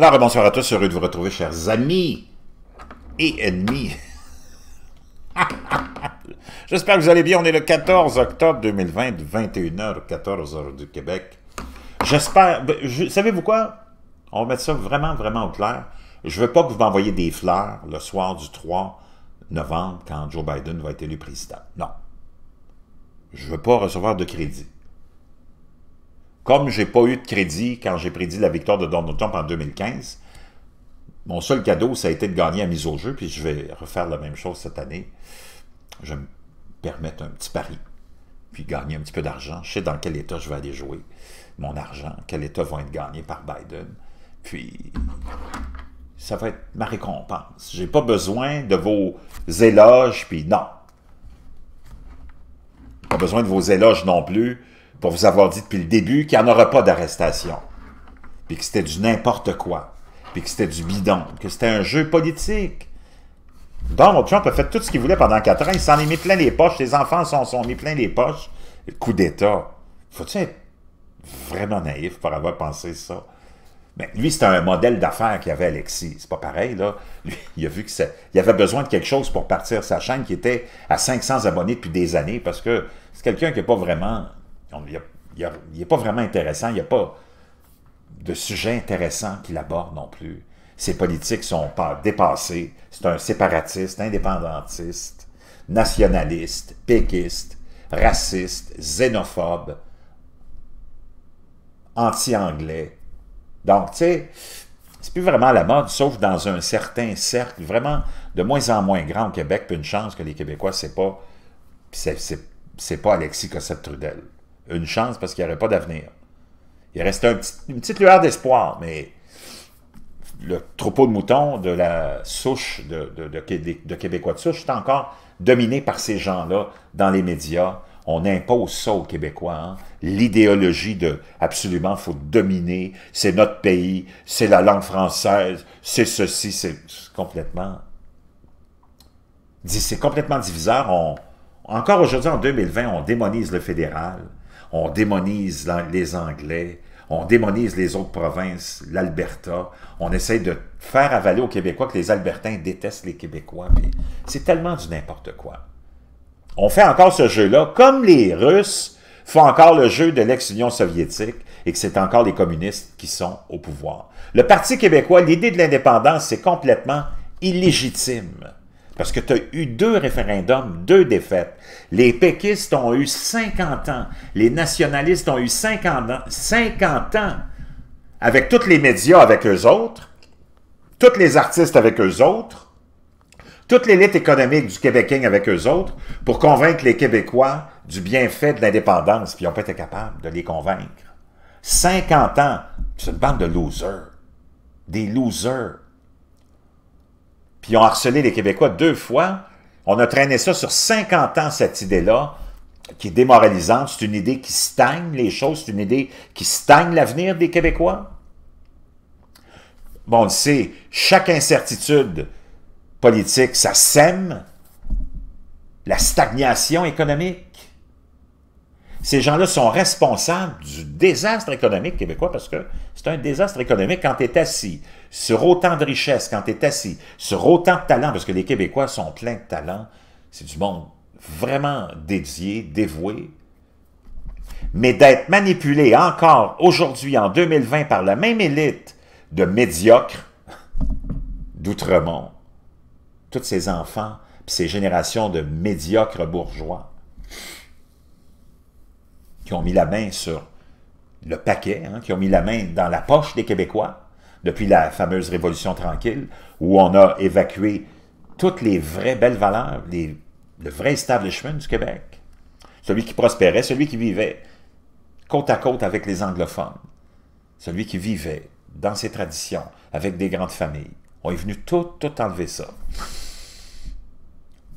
Alors, bonsoir à tous, heureux de vous retrouver, chers amis et ennemis. J'espère que vous allez bien. On est le 14 octobre 2020, 21h, 14h du Québec. J'espère. Ben, savez-vous quoi? On va mettre ça vraiment, vraiment au clair. Je veux pas que vous m'envoyiez des fleurs le soir du 3 novembre quand Joe Biden va être élu président. Non. Je veux pas recevoir de crédit. Comme j'ai pas eu de crédit quand j'ai prédit la victoire de Donald Trump en 2015, mon seul cadeau, ça a été de gagner à mise au jeu, puis je vais refaire la même chose cette année. Je vais me permettre un petit pari, puis gagner un petit peu d'argent. Je sais dans quel état je vais aller jouer mon argent, quel état va être gagné par Biden. Puis, ça va être ma récompense. Je n'ai pas besoin de vos éloges, puis non. Pas besoin de vos éloges non plus pour vous avoir dit depuis le début qu'il n'y en aura pas d'arrestation, puis que c'était du n'importe quoi, puis que c'était du bidon, que c'était un jeu politique. Donald Trump a fait tout ce qu'il voulait pendant quatre ans, il s'en est mis plein les poches, les enfants s'en sont mis plein les poches. Coup d'État. faut être vraiment naïf pour avoir pensé ça? Mais ben, lui, c'était un modèle d'affaires qu'il avait Alexis. C'est pas pareil, là. Lui, il a vu que il avait besoin de quelque chose pour partir sa chaîne qui était à 500 abonnés depuis des années parce que c'est quelqu'un qui n'a pas vraiment il n'est pas vraiment intéressant, il n'y a pas de sujet intéressant qu'il aborde non plus. Ses politiques sont pas dépassées. C'est un séparatiste, indépendantiste, nationaliste, péquiste, raciste, xénophobe, anti-anglais. Donc, tu sais, c'est plus vraiment la mode, sauf dans un certain cercle, vraiment de moins en moins grand au Québec, puis une chance que les Québécois, c'est pas, pas Alexis Cossette-Trudel une chance parce qu'il n'y aurait pas d'avenir. Il reste un une petite lueur d'espoir, mais le troupeau de moutons de la souche, de, de, Québécois de souche, est encore dominé par ces gens-là dans les médias. On impose ça aux Québécois, hein. l'idéologie de absolument faut dominer, c'est notre pays, c'est la langue française, c'est ceci, c'est complètement... C'est complètement diviseur. encore aujourd'hui, en 2020, on démonise le fédéral on démonise les Anglais, on démonise les autres provinces, l'Alberta, on essaye de faire avaler aux Québécois que les Albertains détestent les Québécois, c'est tellement du n'importe quoi. On fait encore ce jeu-là, comme les Russes font encore le jeu de l'ex-Union soviétique et que c'est encore les communistes qui sont au pouvoir. Le Parti québécois, l'idée de l'indépendance, c'est complètement illégitime. Parce que tu as eu deux référendums, deux défaites. Les péquistes ont eu 50 ans. Les nationalistes ont eu 50 ans, ans avec tous les médias avec eux autres, tous les artistes avec eux autres, toute l'élite économique du Québécois avec eux autres, pour convaincre les Québécois du bienfait de l'indépendance. Puis ils n'ont pas été capables de les convaincre. 50 ans, c'est bande de losers. Des losers puis ils ont harcelé les Québécois deux fois. On a traîné ça sur 50 ans, cette idée-là, qui est démoralisante. C'est une idée qui stagne les choses, c'est une idée qui stagne l'avenir des Québécois. Bon, on sait, chaque incertitude politique, ça sème la stagnation économique. Ces gens-là sont responsables du désastre économique québécois parce que c'est un désastre économique quand tu es assis sur autant de richesses, quand tu es assis sur autant de talents, parce que les Québécois sont pleins de talents, c'est du monde vraiment dédié, dévoué, mais d'être manipulé encore aujourd'hui, en 2020, par la même élite de médiocres d'Outremont, tous ces enfants, ces générations de médiocres bourgeois qui ont mis la main sur le paquet, hein, qui ont mis la main dans la poche des Québécois depuis la fameuse Révolution tranquille, où on a évacué toutes les vraies belles valeurs, le vrai establishment du Québec, celui qui prospérait, celui qui vivait côte à côte avec les anglophones, celui qui vivait dans ses traditions, avec des grandes familles. On est venu tout, tout enlever ça.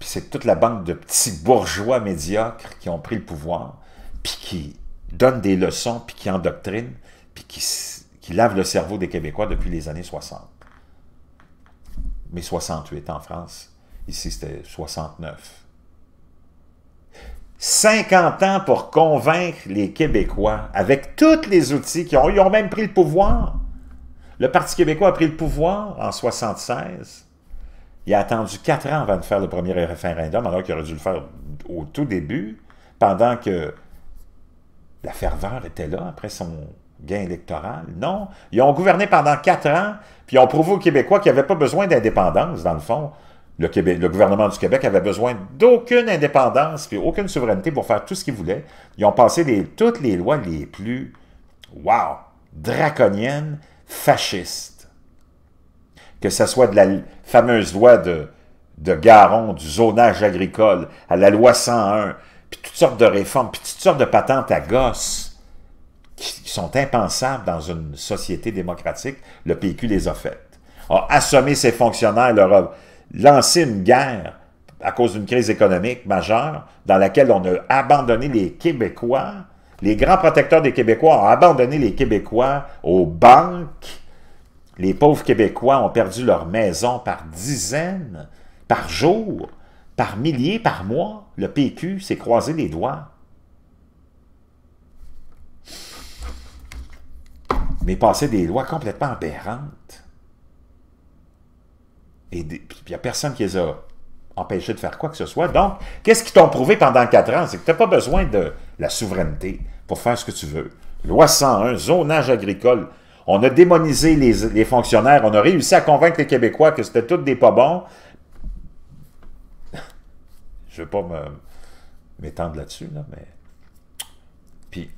Puis c'est toute la banque de petits bourgeois médiocres qui ont pris le pouvoir, puis qui donne des leçons, puis qui endoctrine, puis qui, qui lave le cerveau des Québécois depuis les années 60. Mais 68 en France, ici c'était 69. 50 ans pour convaincre les Québécois avec tous les outils qu'ils ont. Ils ont même pris le pouvoir. Le Parti québécois a pris le pouvoir en 76. Il a attendu 4 ans avant de faire le premier référendum, alors qu'il aurait dû le faire au tout début, pendant que la ferveur était là après son gain électoral. Non, ils ont gouverné pendant quatre ans, puis ils ont prouvé aux Québécois qu'ils n'avaient pas besoin d'indépendance, dans le fond. Le, gouvernement du Québec avait besoin d'aucune indépendance puis aucune souveraineté pour faire tout ce qu'il voulait. Ils ont passé toutes les lois les plus, wow, draconiennes, fascistes. Que ce soit de la fameuse loi de, de Garon, du zonage agricole, à la loi 101, puis toutes sortes de réformes, puis toutes sortes de patentes à gosses qui, sont impensables dans une société démocratique, le PQ les a faites. A assommé ses fonctionnaires, leur a lancé une guerre à cause d'une crise économique majeure dans laquelle on a abandonné les Québécois, les grands protecteurs des Québécois ont abandonné les Québécois aux banques. Les pauvres Québécois ont perdu leur maison par dizaines, par jour par milliers par mois, le PQ s'est croisé les doigts. Mais passé des lois complètement aberrantes. Et il n'y a personne qui les a empêchés de faire quoi que ce soit. Donc, qu'est-ce qu'ils t'ont prouvé pendant quatre ans? C'est que tu n'as pas besoin de la souveraineté pour faire ce que tu veux. Loi 101, zonage agricole. On a démonisé les, les fonctionnaires. On a réussi à convaincre les Québécois que c'était tout des pas bons. Je ne veux pas m'étendre là-dessus, mais... Puis,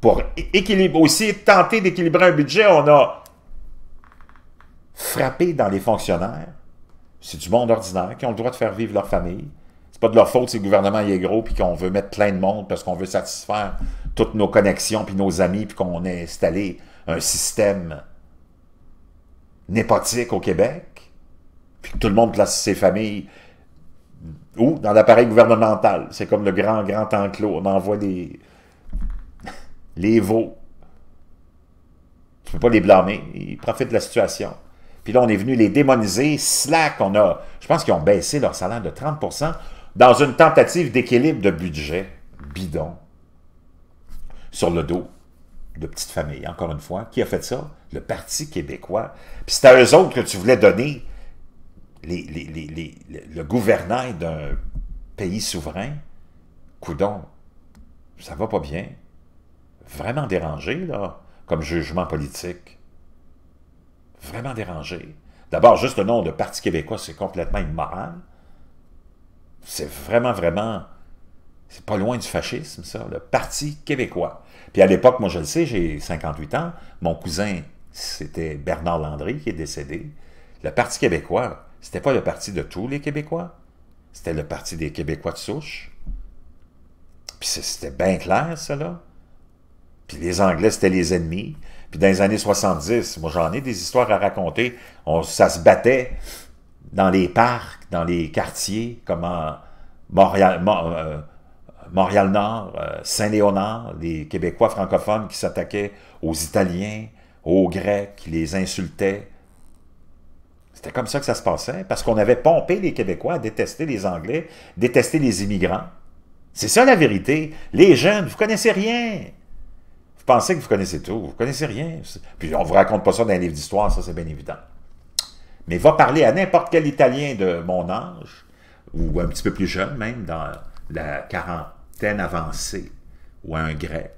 pour équilibrer aussi tenter d'équilibrer un budget, on a frappé dans les fonctionnaires. C'est du monde ordinaire qui ont le droit de faire vivre leur famille. C'est pas de leur faute si le gouvernement est gros puis qu'on veut mettre plein de monde parce qu'on veut satisfaire toutes nos connexions puis nos amis puis qu'on a installé un système népotique au Québec puis que tout le monde place ses familles ou dans l'appareil gouvernemental. C'est comme le grand, grand enclos. On envoie des... les veaux. Tu peux pas les blâmer. Ils profitent de la situation. Puis là, on est venu les démoniser. Slack, on a... Je pense qu'ils ont baissé leur salaire de 30 dans une tentative d'équilibre de budget bidon sur le dos de petites familles, encore une fois. Qui a fait ça? Le Parti québécois. Puis c'était à eux autres que tu voulais donner le gouvernail d'un pays souverain, coudon, ça va pas bien. Vraiment dérangé, là, comme jugement politique. Vraiment dérangé. D'abord, juste le nom de Parti québécois, c'est complètement immoral. C'est vraiment, vraiment... C'est pas loin du fascisme, ça, le Parti québécois. Puis à l'époque, moi je le sais, j'ai 58 ans, mon cousin, c'était Bernard Landry qui est décédé. Le Parti québécois, c'était pas le parti de tous les Québécois. C'était le parti des Québécois de souche. Puis c'était bien clair, cela. Puis les Anglais, c'était les ennemis. Puis dans les années 70, moi j'en ai des histoires à raconter, on, ça se battait dans les parcs, dans les quartiers, comme à euh, Montréal, nord euh, Saint-Léonard, les Québécois francophones qui s'attaquaient aux Italiens, aux Grecs, qui les insultaient, c'était comme ça que ça se passait, parce qu'on avait pompé les Québécois à détester les Anglais, détester les immigrants. C'est ça la vérité. Les jeunes, vous connaissez rien. Vous pensez que vous connaissez tout, vous connaissez rien. Puis on ne vous raconte pas ça dans les livres d'histoire, ça c'est bien évident. Mais va parler à n'importe quel Italien de mon âge, ou un petit peu plus jeune même, dans la quarantaine avancée, ou à un Grec.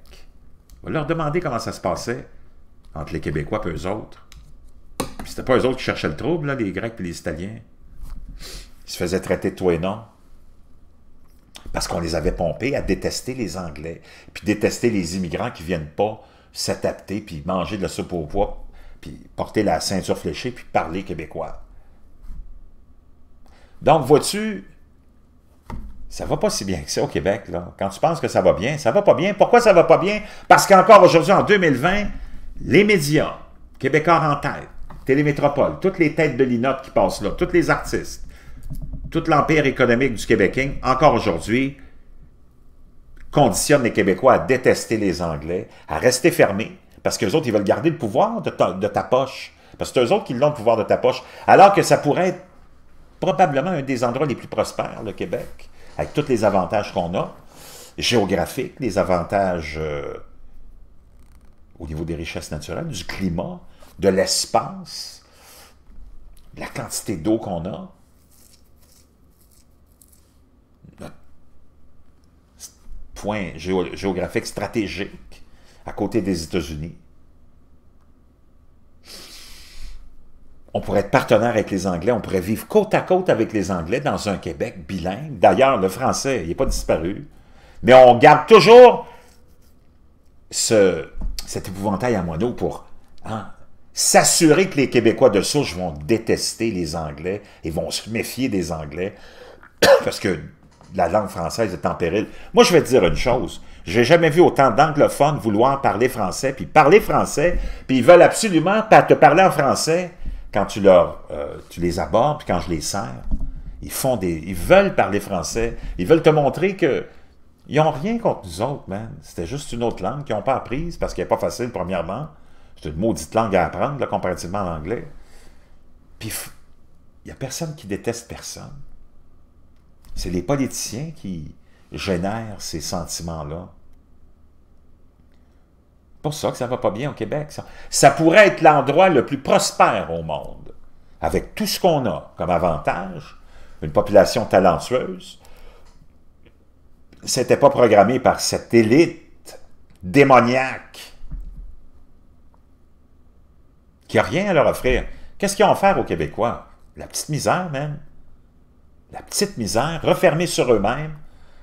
Va leur demander comment ça se passait entre les Québécois et eux autres. C'était pas eux autres qui cherchaient le trouble, les Grecs et les Italiens. Ils se faisaient traiter de toi et non. Parce qu'on les avait pompés à détester les Anglais, puis détester les immigrants qui viennent pas s'adapter, puis manger de la soupe au poids, puis porter la ceinture fléchée, puis parler québécois. Donc, vois-tu, ça va pas si bien que ça au Québec. Là. Quand tu penses que ça va bien, ça va pas bien. Pourquoi ça va pas bien? Parce qu'encore aujourd'hui, en 2020, les médias, Québécois en tête, Télémétropole, toutes les têtes de linottes qui passent là, tous les artistes, tout l'empire économique du Québec, encore aujourd'hui, conditionne les Québécois à détester les Anglais, à rester fermés, parce qu'eux autres, ils veulent garder le pouvoir de ta, poche. Parce que c'est eux autres qui l'ont, le pouvoir de ta poche. Alors que ça pourrait être probablement un des endroits les plus prospères, le Québec, avec tous les avantages qu'on a, géographiques, les avantages euh, au niveau des richesses naturelles, du climat, de l'espace, la quantité d'eau qu'on a, notre point géographique stratégique à côté des États-Unis. On pourrait être partenaire avec les Anglais, on pourrait vivre côte à côte avec les Anglais dans un Québec bilingue. D'ailleurs, le français, il n'est pas disparu. Mais on garde toujours ce, cet épouvantail à moineau pour hein, s'assurer que les Québécois de souche vont détester les Anglais et vont se méfier des Anglais parce que la langue française est en péril. Moi, je vais te dire une chose. J'ai jamais vu autant d'anglophones vouloir parler français, puis parler français, puis ils veulent absolument pas te parler en français quand tu, leur, euh, tu les abordes, puis quand je les sers. Ils font des, ils veulent parler français. Ils veulent te montrer que ils n'ont rien contre nous autres, man. C'était juste une autre langue qu'ils n'ont pas apprise parce qu'elle n'est pas facile, premièrement. C'est une maudite langue à apprendre, comparativement à l'anglais. Puis, il n'y a personne qui déteste personne. C'est les politiciens qui génèrent ces sentiments-là. pour ça que ça ne va pas bien au Québec. Ça, pourrait être l'endroit le plus prospère au monde, avec tout ce qu'on a comme avantage, une population talentueuse. n'était pas programmé par cette élite démoniaque qui n'a rien à leur offrir. Qu'est-ce qu'ils ont faire aux Québécois? La petite misère, même. La petite misère, refermée sur eux-mêmes,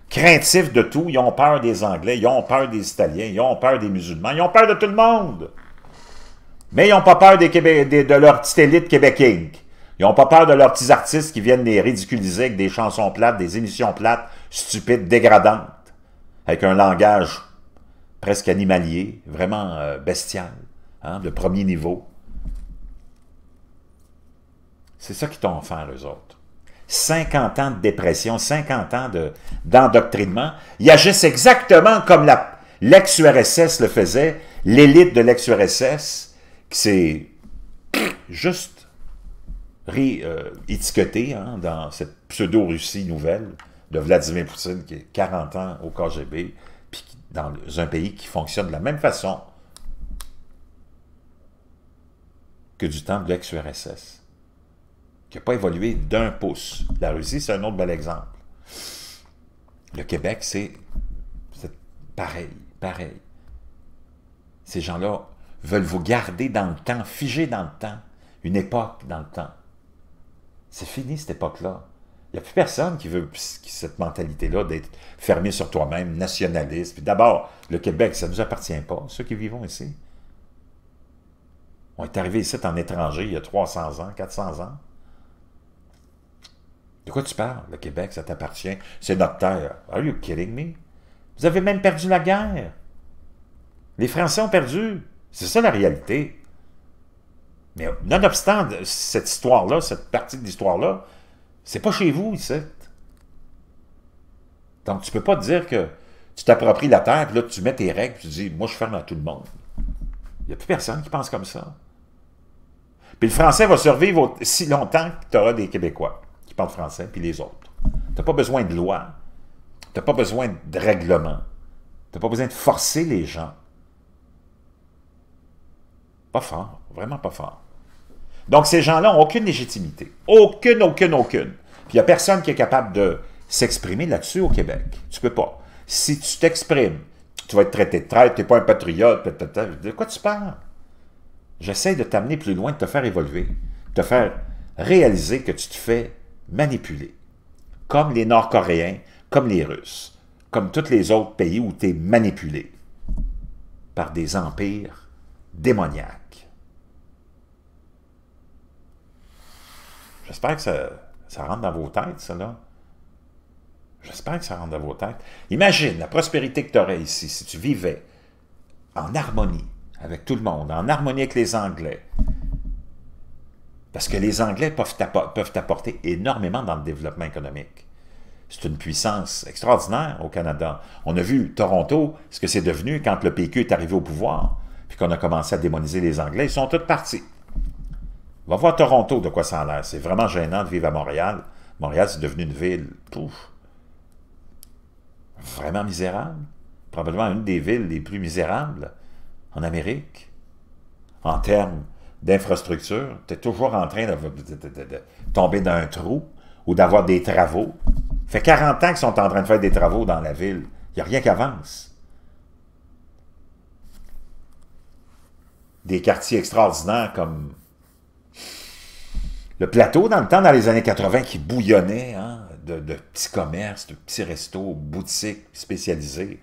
craintifs de tout. Ils ont peur des Anglais, ils ont peur des Italiens, ils ont peur des musulmans, ils ont peur de tout le monde. Mais ils n'ont pas peur de leur petite élite québécoise. Ils n'ont pas peur de leurs petits artistes qui viennent les ridiculiser avec des chansons plates, des émissions plates, stupides, dégradantes, avec un langage presque animalier, vraiment euh, bestial, hein, de premier niveau. C'est ça qu'ils t'ont offert, eux autres. 50 ans de dépression, 50 ans d'endoctrinement. ils agissent exactement comme l'ex-URSS le faisait, l'élite de l'ex-URSS, qui s'est juste réétiquetée euh, hein, dans cette pseudo-Russie nouvelle de Vladimir Poutine, qui est 40 ans au KGB, puis dans un pays qui fonctionne de la même façon que du temps de l'ex-URSS qui n'a pas évolué d'un pouce. La Russie, c'est un autre bel exemple. Le Québec, c'est pareil, pareil. Ces gens-là veulent vous garder dans le temps, figer dans le temps, une époque dans le temps. C'est fini cette époque-là. Il n'y a plus personne qui veut cette mentalité-là d'être fermé sur toi-même, nationaliste. d'abord, le Québec, ça ne nous appartient pas, ceux qui vivons ici. On est arrivés ici en étranger il y a 300 ans, 400 ans. De quoi tu parles? Le Québec, ça t'appartient. C'est notre terre. Are you kidding me? Vous avez même perdu la guerre. Les Français ont perdu. C'est ça la réalité. Mais nonobstant cette histoire-là, cette partie de l'histoire-là, c'est pas chez vous ici. Donc tu peux pas dire que tu t'appropries la terre, puis là tu mets tes règles, puis tu dis moi je ferme à tout le monde. Il n'y a plus personne qui pense comme ça. Puis le français va survivre si longtemps que tu auras des Québécois qui parlent français, puis les autres. Tu n'as pas besoin de loi, tu n'as pas besoin de règlement, tu n'as pas besoin de forcer les gens. Pas fort, vraiment pas fort. Donc ces gens-là n'ont aucune légitimité, aucune, aucune, aucune. Puis il n'y a personne qui est capable de s'exprimer là-dessus au Québec. Tu ne peux pas. Si tu t'exprimes, tu vas être traité de traître, tu n'es pas un patriote, de quoi tu parles? J'essaie de t'amener plus loin, de te faire évoluer, de te faire réaliser que tu te fais manipulé, comme les Nord-Coréens, comme les Russes, comme tous les autres pays où tu es manipulé par des empires démoniaques. J'espère que ça, ça rentre dans vos têtes, ça, là. J'espère que ça rentre dans vos têtes. Imagine la prospérité que tu aurais ici si tu vivais en harmonie avec tout le monde, en harmonie avec les Anglais, parce que les Anglais peuvent, apporter énormément dans le développement économique. C'est une puissance extraordinaire au Canada. On a vu Toronto, ce que c'est devenu quand le PQ est arrivé au pouvoir, puis qu'on a commencé à démoniser les Anglais. Ils sont tous partis. On va voir Toronto de quoi ça a l'air. C'est vraiment gênant de vivre à Montréal. Montréal, c'est devenu une ville, pouf, vraiment misérable. Probablement une des villes les plus misérables en Amérique. En termes d'infrastructures, tu es toujours en train de, tomber dans un trou ou d'avoir des travaux. fait 40 ans qu'ils sont en train de faire des travaux dans la ville. Il n'y a rien qui avance. Des quartiers extraordinaires comme le plateau, dans le temps, dans les années 80, qui bouillonnait hein, de, petits commerces, de petits restos, boutiques spécialisées.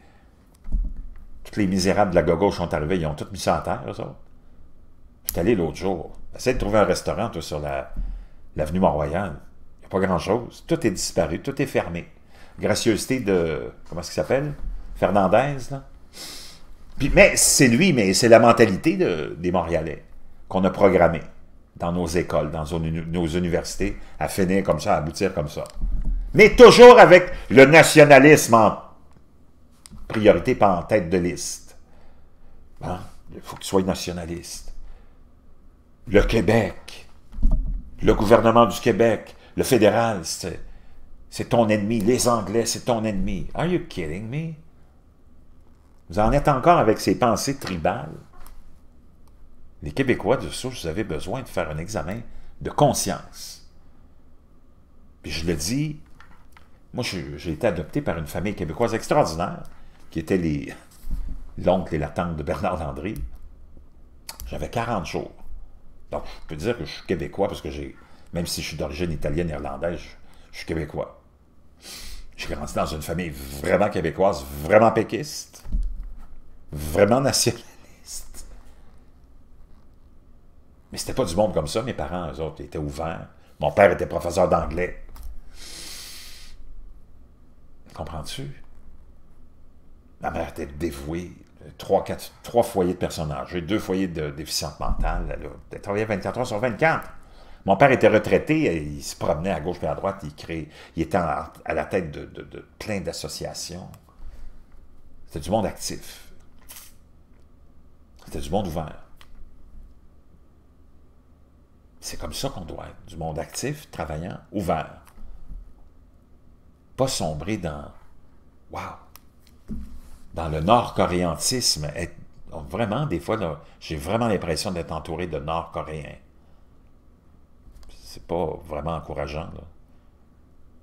Toutes les misérables de la gauche sont arrivés, ils ont tout mis ça en terre, ça allé l'autre jour. Essaye de trouver un restaurant, sur l'avenue la, Mont-Royal. Il n'y a pas grand-chose. Tout est disparu, tout est fermé. Gracieuseté de. Comment est-ce qu'il s'appelle Fernandez, là. mais c'est lui, mais c'est la mentalité des Montréalais qu'on a programmée dans nos écoles, dans nos universités, à finir comme ça, à aboutir comme ça. Mais toujours avec le nationalisme en priorité, pas en tête de liste. Hein? il faut que tu nationaliste le Québec, le gouvernement du Québec, le fédéral, c'est ton ennemi. Les Anglais, c'est ton ennemi. Are you kidding me? Vous en êtes encore avec ces pensées tribales. Les Québécois de source, vous avez besoin de faire un examen de conscience. Puis je le dis, moi j'ai été adopté par une famille québécoise extraordinaire, qui était l'oncle et la tante de Bernard Landry. J'avais 40 jours je peux dire que je suis québécois parce que j'ai, même si je suis d'origine italienne, irlandaise, je, suis québécois. J'ai grandi dans une famille vraiment québécoise, vraiment péquiste, vraiment nationaliste. Mais c'était pas du monde comme ça. Mes parents, eux autres, étaient ouverts. Mon père était professeur d'anglais. Comprends-tu? Ma mère était dévouée, trois, quatre, trois foyers de personnages âgées, deux foyers de déficience mentale. J'ai travaillait 24 heures sur 24. Mon père était retraité, il se promenait à gauche et à droite, il, il était à la tête de, plein d'associations. C'était du monde actif. C'était du monde ouvert. C'est comme ça qu'on doit être, du monde actif, travaillant, ouvert. Pas sombrer dans « waouh dans le nord-coréantisme, vraiment, des fois, j'ai vraiment l'impression d'être entouré de nord-coréens. C'est pas vraiment encourageant.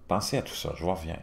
Pensez à tout ça, je vous reviens.